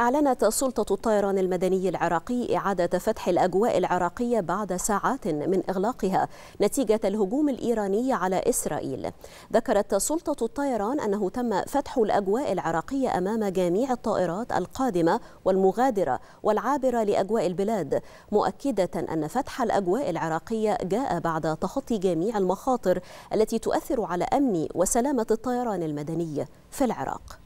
أعلنت سلطة الطيران المدني العراقي إعادة فتح الأجواء العراقية بعد ساعات من إغلاقها نتيجة الهجوم الإيراني على إسرائيل ذكرت سلطة الطيران أنه تم فتح الأجواء العراقية أمام جميع الطائرات القادمة والمغادرة والعابرة لأجواء البلاد مؤكدة أن فتح الأجواء العراقية جاء بعد تخطي جميع المخاطر التي تؤثر على أمن وسلامة الطيران المدني في العراق